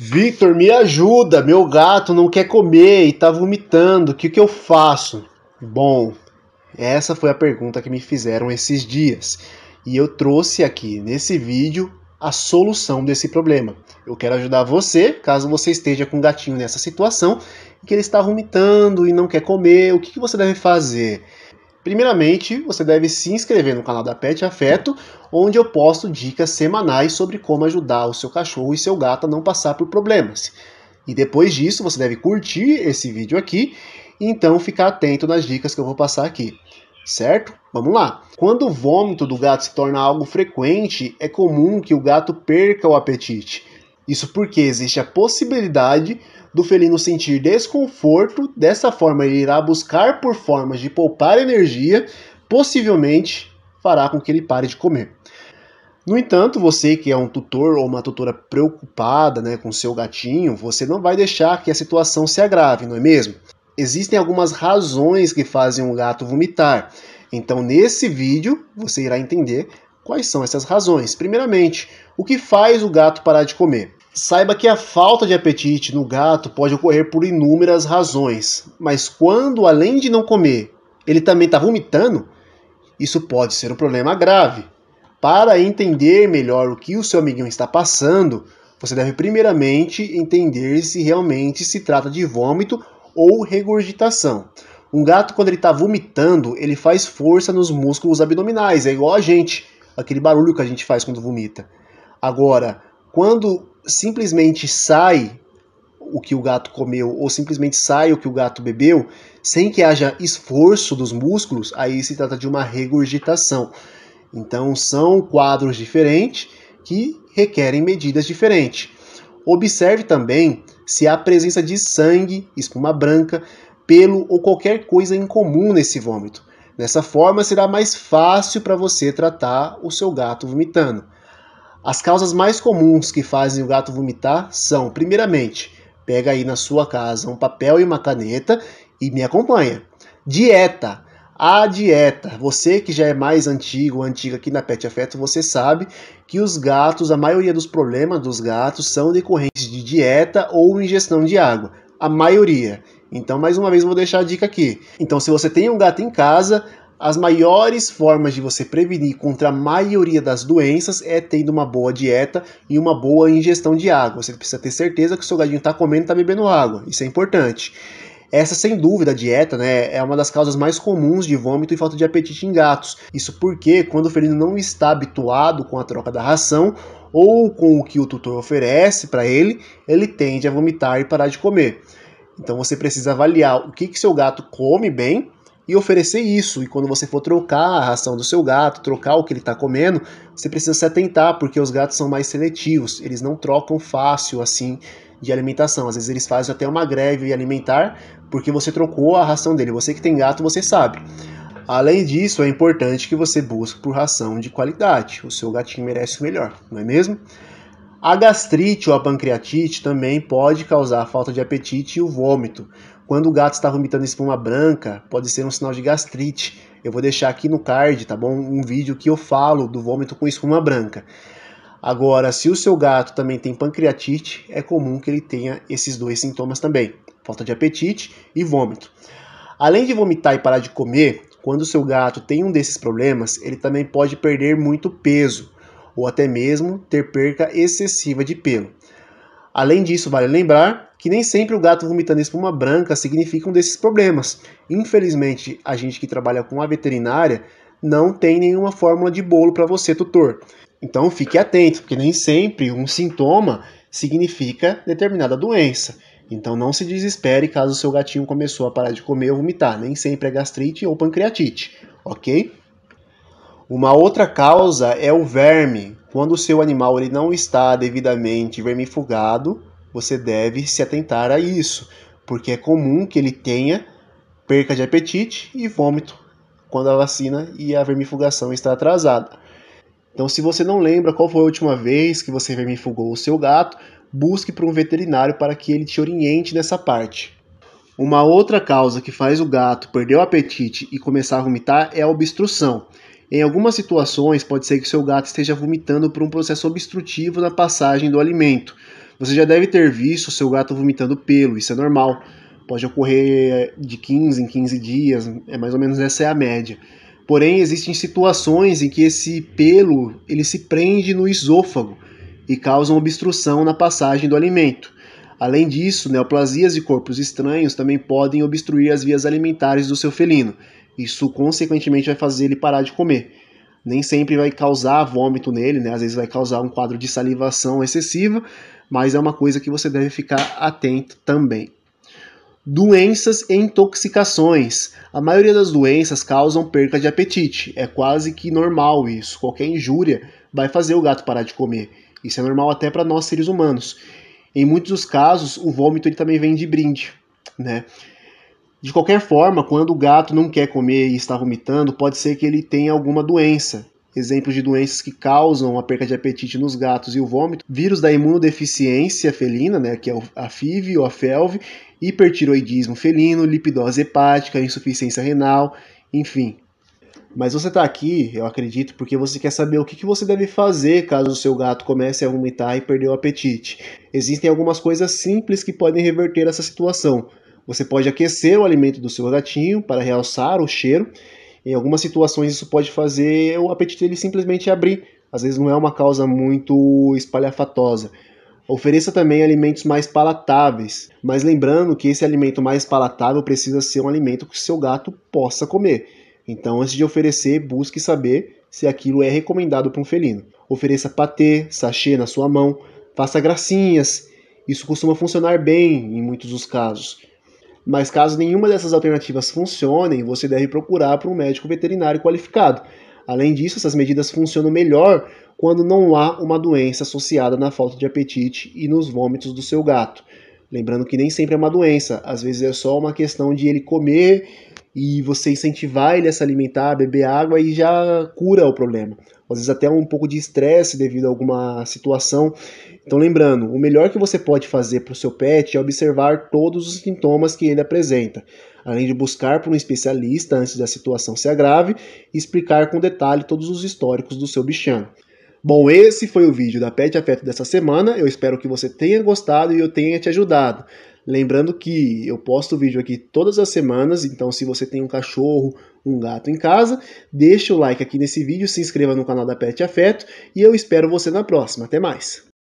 Victor, me ajuda, meu gato não quer comer e tá vomitando, o que, que eu faço? Bom, essa foi a pergunta que me fizeram esses dias e eu trouxe aqui nesse vídeo a solução desse problema. Eu quero ajudar você, caso você esteja com um gatinho nessa situação, que ele está vomitando e não quer comer, o que, que você deve fazer? Primeiramente, você deve se inscrever no canal da Pet Afeto, onde eu posto dicas semanais sobre como ajudar o seu cachorro e seu gato a não passar por problemas. E depois disso, você deve curtir esse vídeo aqui, e então ficar atento nas dicas que eu vou passar aqui. Certo? Vamos lá. Quando o vômito do gato se torna algo frequente, é comum que o gato perca o apetite. Isso porque existe a possibilidade do felino sentir desconforto, dessa forma ele irá buscar por formas de poupar energia, possivelmente fará com que ele pare de comer. No entanto, você que é um tutor ou uma tutora preocupada né, com seu gatinho, você não vai deixar que a situação se agrave, não é mesmo? Existem algumas razões que fazem um gato vomitar. Então, nesse vídeo, você irá entender quais são essas razões. Primeiramente, o que faz o gato parar de comer? Saiba que a falta de apetite no gato pode ocorrer por inúmeras razões, mas quando, além de não comer, ele também está vomitando, isso pode ser um problema grave. Para entender melhor o que o seu amiguinho está passando, você deve primeiramente entender se realmente se trata de vômito ou regurgitação. Um gato, quando ele está vomitando, ele faz força nos músculos abdominais, é igual a gente, aquele barulho que a gente faz quando vomita. Agora, quando simplesmente sai o que o gato comeu ou simplesmente sai o que o gato bebeu, sem que haja esforço dos músculos, aí se trata de uma regurgitação. Então são quadros diferentes que requerem medidas diferentes. Observe também se há presença de sangue, espuma branca, pelo ou qualquer coisa incomum nesse vômito. Dessa forma será mais fácil para você tratar o seu gato vomitando. As causas mais comuns que fazem o gato vomitar são, primeiramente, pega aí na sua casa um papel e uma caneta e me acompanha. Dieta. A dieta. Você que já é mais antigo, antiga aqui na Pet Afeto, você sabe que os gatos, a maioria dos problemas dos gatos são decorrentes de dieta ou ingestão de água. A maioria. Então, mais uma vez, vou deixar a dica aqui. Então, se você tem um gato em casa, as maiores formas de você prevenir contra a maioria das doenças é tendo uma boa dieta e uma boa ingestão de água. Você precisa ter certeza que o seu gadinho está comendo e está bebendo água. Isso é importante. Essa, sem dúvida, a dieta né, é uma das causas mais comuns de vômito e falta de apetite em gatos. Isso porque, quando o felino não está habituado com a troca da ração ou com o que o tutor oferece para ele, ele tende a vomitar e parar de comer. Então você precisa avaliar o que, que seu gato come bem e oferecer isso. E quando você for trocar a ração do seu gato, trocar o que ele está comendo, você precisa se atentar, porque os gatos são mais seletivos, eles não trocam fácil assim de alimentação. Às vezes eles fazem até uma greve alimentar porque você trocou a ração dele. Você que tem gato, você sabe. Além disso, é importante que você busque por ração de qualidade. O seu gatinho merece o melhor, não é mesmo? A gastrite ou a pancreatite também pode causar falta de apetite e o vômito. Quando o gato está vomitando espuma branca, pode ser um sinal de gastrite. Eu vou deixar aqui no card, tá bom? Um vídeo que eu falo do vômito com espuma branca. Agora, se o seu gato também tem pancreatite, é comum que ele tenha esses dois sintomas também: falta de apetite e vômito. Além de vomitar e parar de comer, quando o seu gato tem um desses problemas, ele também pode perder muito peso ou até mesmo ter perca excessiva de pelo. Além disso, vale lembrar que nem sempre o gato vomitando espuma branca significa um desses problemas. Infelizmente, a gente que trabalha com a veterinária não tem nenhuma fórmula de bolo para você, tutor. Então fique atento, porque nem sempre um sintoma significa determinada doença. Então não se desespere caso o seu gatinho começou a parar de comer ou vomitar, nem sempre é gastrite ou pancreatite, ok? Uma outra causa é o verme. Quando o seu animal ele não está devidamente vermifugado, você deve se atentar a isso, porque é comum que ele tenha perca de apetite e vômito quando a vacina e a vermifugação está atrasada. Então, se você não lembra qual foi a última vez que você vermifugou o seu gato, busque para um veterinário para que ele te oriente nessa parte. Uma outra causa que faz o gato perder o apetite e começar a vomitar é a obstrução. Em algumas situações, pode ser que seu gato esteja vomitando por um processo obstrutivo na passagem do alimento. Você já deve ter visto seu gato vomitando pelo, isso é normal. Pode ocorrer de 15 em 15 dias, é mais ou menos essa é a média. Porém, existem situações em que esse pelo ele se prende no esôfago e uma obstrução na passagem do alimento. Além disso, neoplasias e corpos estranhos também podem obstruir as vias alimentares do seu felino. Isso, consequentemente, vai fazer ele parar de comer nem sempre vai causar vômito nele, né? Às vezes vai causar um quadro de salivação excessiva, mas é uma coisa que você deve ficar atento também. Doenças e intoxicações. A maioria das doenças causam perca de apetite. É quase que normal isso. Qualquer injúria vai fazer o gato parar de comer. Isso é normal até para nós seres humanos. Em muitos dos casos, o vômito ele também vem de brinde, né? De qualquer forma, quando o gato não quer comer e está vomitando, pode ser que ele tenha alguma doença. Exemplos de doenças que causam a perca de apetite nos gatos e o vômito: vírus da imunodeficiência felina, né, que é a FIV ou a FELV, hipertiroidismo felino, lipidose hepática, insuficiência renal, enfim. Mas você está aqui, eu acredito, porque você quer saber o que, que você deve fazer caso o seu gato comece a vomitar e perder o apetite. Existem algumas coisas simples que podem reverter essa situação. Você pode aquecer o alimento do seu gatinho para realçar o cheiro. Em algumas situações isso pode fazer o apetite dele simplesmente abrir. Às vezes não é uma causa muito espalhafatosa. Ofereça também alimentos mais palatáveis, mas lembrando que esse alimento mais palatável precisa ser um alimento que o seu gato possa comer. Então, antes de oferecer, busque saber se aquilo é recomendado para um felino. Ofereça patê, sachê na sua mão, faça gracinhas. Isso costuma funcionar bem em muitos dos casos. Mas caso nenhuma dessas alternativas funcionem, você deve procurar por um médico veterinário qualificado. Além disso, essas medidas funcionam melhor quando não há uma doença associada na falta de apetite e nos vômitos do seu gato. Lembrando que nem sempre é uma doença, às vezes é só uma questão de ele comer e você incentivar ele a se alimentar, a beber água e já cura o problema. Às vezes até um pouco de estresse devido a alguma situação. Então lembrando, o melhor que você pode fazer para o seu pet é observar todos os sintomas que ele apresenta, além de buscar por um especialista antes da situação se agrave e explicar com detalhe todos os históricos do seu bichano. Bom, esse foi o vídeo da Pet Afeto dessa semana. Eu espero que você tenha gostado e eu tenha te ajudado. Lembrando que eu posto vídeo aqui todas as semanas, então se você tem um cachorro, um gato em casa, deixa o like aqui nesse vídeo, se inscreva no canal da Pet Afeto e eu espero você na próxima. Até mais!